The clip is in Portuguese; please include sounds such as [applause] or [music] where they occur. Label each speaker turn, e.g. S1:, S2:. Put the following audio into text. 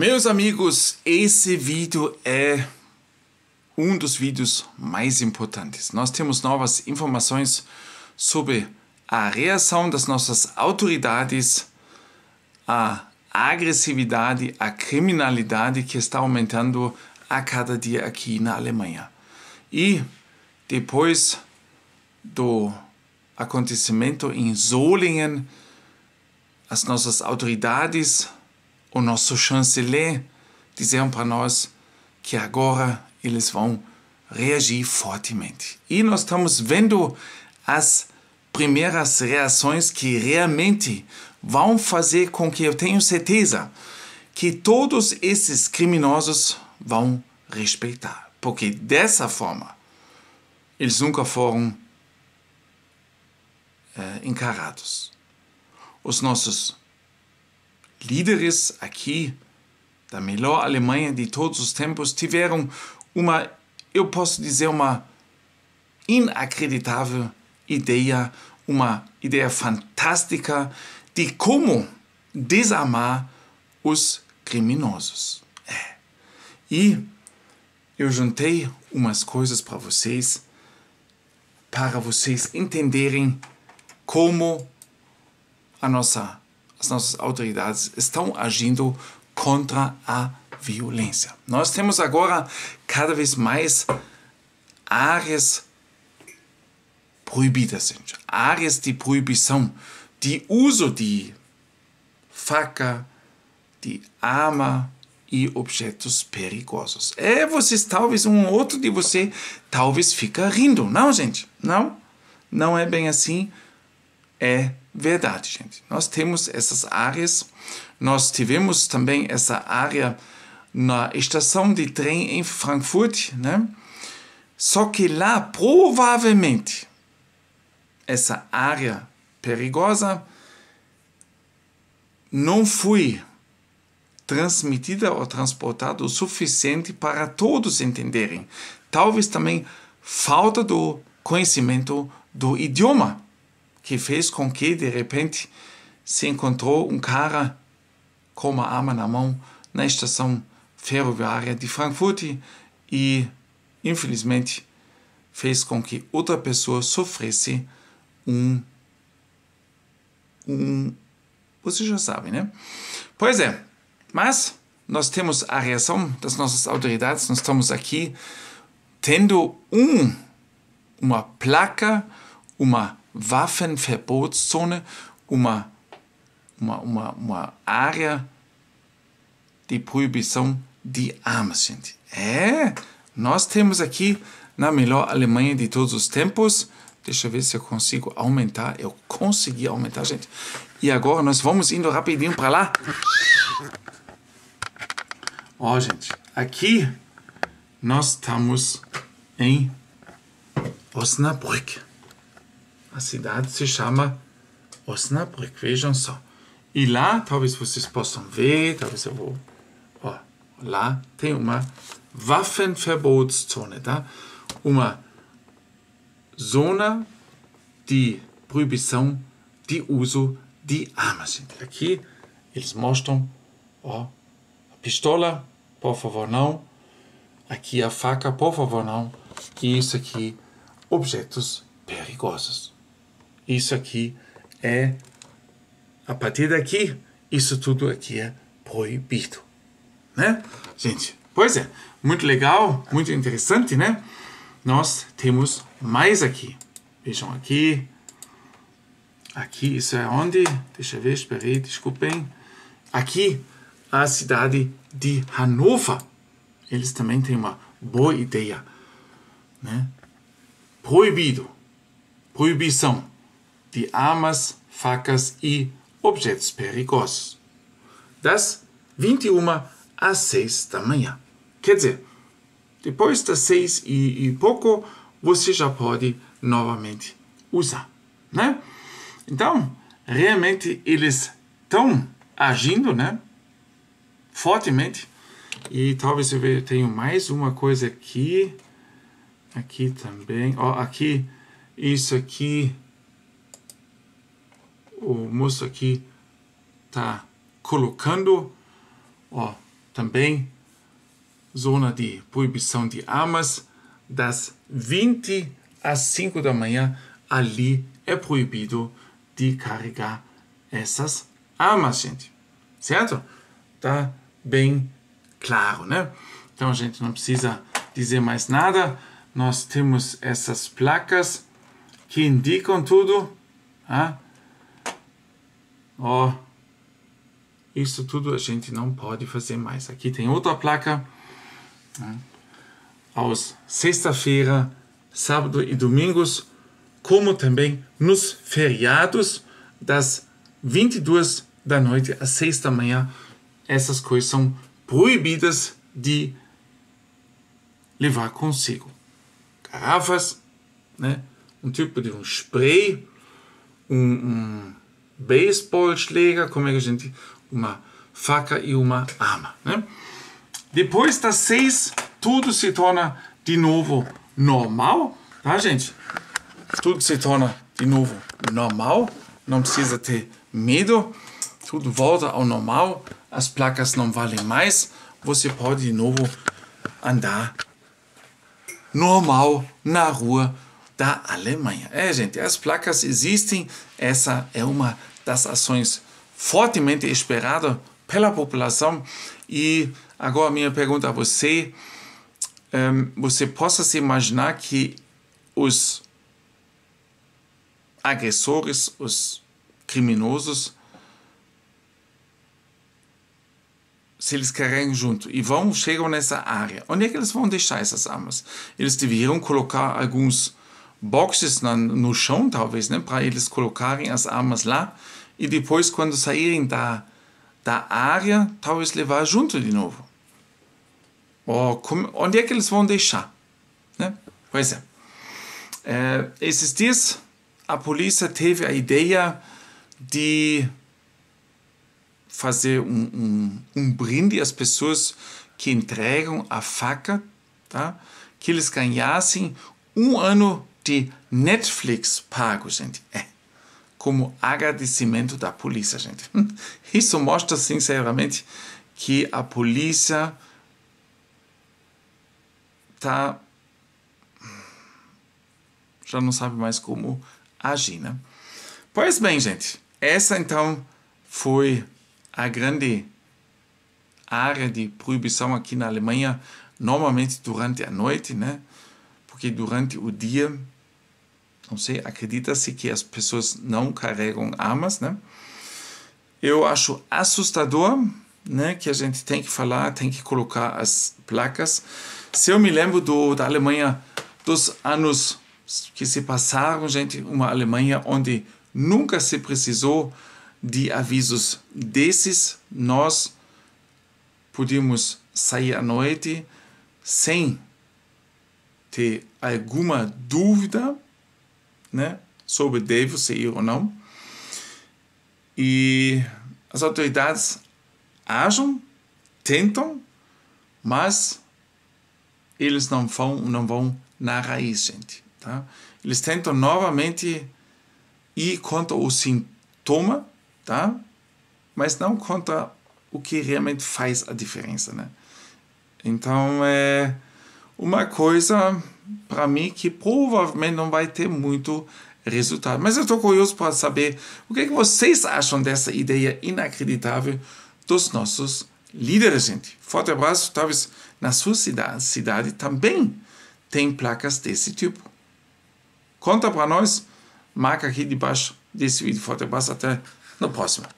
S1: Meus amigos, esse vídeo é um dos vídeos mais importantes. Nós temos novas informações sobre a reação das nossas autoridades à agressividade, à criminalidade que está aumentando a cada dia aqui na Alemanha. E depois do acontecimento em Solingen, as nossas autoridades o nosso chanceler disseram para nós que agora eles vão reagir fortemente. E nós estamos vendo as primeiras reações que realmente vão fazer com que eu tenho certeza que todos esses criminosos vão respeitar, porque dessa forma eles nunca foram é, encarados. Os nossos líderes aqui da melhor Alemanha de todos os tempos tiveram uma, eu posso dizer, uma inacreditável ideia, uma ideia fantástica de como desarmar os criminosos. É. E eu juntei umas coisas para vocês, para vocês entenderem como a nossa as nossas autoridades estão agindo contra a violência. Nós temos agora cada vez mais áreas proibidas, gente. áreas de proibição de uso de faca, de arma e objetos perigosos. É, vocês talvez um outro de você talvez fica rindo, não, gente? Não, não é bem assim. É verdade, gente. Nós temos essas áreas. Nós tivemos também essa área na estação de trem em Frankfurt, né? Só que lá provavelmente essa área perigosa não foi transmitida ou transportada o suficiente para todos entenderem. Talvez também falta do conhecimento do idioma que fez com que, de repente, se encontrou um cara com uma arma na mão na estação ferroviária de Frankfurt e, infelizmente, fez com que outra pessoa sofresse um. um você já sabe, né? Pois é, mas nós temos a reação das nossas autoridades, nós estamos aqui tendo um, uma placa uma Waffenverbotszone, uma, uma, uma, uma área de proibição de armas, gente. É, nós temos aqui na melhor Alemanha de todos os tempos. Deixa eu ver se eu consigo aumentar. Eu consegui aumentar, gente. E agora nós vamos indo rapidinho para lá. Ó, oh, gente, aqui nós estamos em Osnabrück. A cidade se chama Osnabrück. Vejam só. E lá, talvez vocês possam ver, talvez eu vou. Ó, lá tem uma Waffenverbotszone, tá? Uma zona de proibição de uso de armas. Aqui eles mostram, ó, a pistola, por favor não. Aqui a faca, por favor não. E isso aqui, objetos perigosos. Isso aqui é. A partir daqui, isso tudo aqui é proibido. Né, gente? Pois é, muito legal, muito interessante, né? Nós temos mais aqui. Vejam aqui. Aqui, isso é onde? Deixa eu ver, esperei, desculpem. Aqui, a cidade de Hannover. Eles também têm uma boa ideia. Né? Proibido. Proibição de armas, facas e objetos perigosos, das 21 às 6 da manhã. Quer dizer, depois das 6 e, e pouco, você já pode novamente usar, né? Então, realmente eles estão agindo, né? Fortemente. E talvez eu tenha mais uma coisa aqui. Aqui também. Ó, oh, aqui. Isso aqui o moço aqui está colocando, ó, também zona de proibição de armas das 20 às 5 da manhã, ali é proibido de carregar essas armas, gente. Certo? Tá bem claro, né? Então a gente não precisa dizer mais nada. Nós temos essas placas que indicam tudo. Tá? Ó, oh, isso tudo a gente não pode fazer mais. Aqui tem outra placa. Né? Aos sexta-feira, sábado e domingos, como também nos feriados, das 22 da noite às 6 da manhã, essas coisas são proibidas de levar consigo. Garrafas, né? um tipo de um spray, um, um baseballschläger, como é que a gente. Uma faca e uma arma. Né? Depois das seis, tudo se torna de novo normal, tá, gente? Tudo se torna de novo normal, não precisa ter medo, tudo volta ao normal, as placas não valem mais, você pode de novo andar normal na rua da Alemanha. É, gente, as placas existem, essa é uma das ações fortemente esperada pela população. E agora minha pergunta a você, ehm, você possa se imaginar que os agressores, os criminosos, se eles querem junto e vão chegam nessa área, onde é que eles vão deixar essas armas? Eles deveriam colocar alguns boxes na, no chão, talvez, né? para eles colocarem as armas lá e depois, quando saírem da, da área, talvez levar junto de novo. Ou como, onde é que eles vão deixar? Né? Pois é. é. Esses dias, a polícia teve a ideia de fazer um, um, um brinde às pessoas que entregam a faca, tá? que eles ganhassem um ano de Netflix pago, gente. É. Como agradecimento da polícia, gente. [laughs] Isso mostra, sinceramente, que a polícia tá já não sabe mais como agir, né? Pois bem, gente, essa então foi a grande área de proibição aqui na Alemanha, normalmente durante a noite, né? Porque durante o dia não sei, acredita-se que as pessoas não carregam armas, né? Eu acho assustador, né, que a gente tem que falar, tem que colocar as placas. Se eu me lembro do, da Alemanha dos anos que se passaram, gente, uma Alemanha onde nunca se precisou de avisos desses, nós podíamos sair à noite sem ter alguma dúvida né, sobre devo sair ou não. E as autoridades agem, tentam, mas eles não vão, não vão na raiz, gente. Tá? Eles tentam novamente ir contra o sintoma, tá? mas não contra o que realmente faz a diferença. Né? Então, é uma coisa para mim que provavelmente não vai ter muito resultado. Mas eu estou curioso para saber o que, é que vocês acham dessa ideia inacreditável dos nossos líderes, gente. Forte abraço. Talvez na sua cidade, cidade também tem placas desse tipo. Conta para nós. Marca aqui debaixo desse vídeo. Forte abraço. Até no próximo.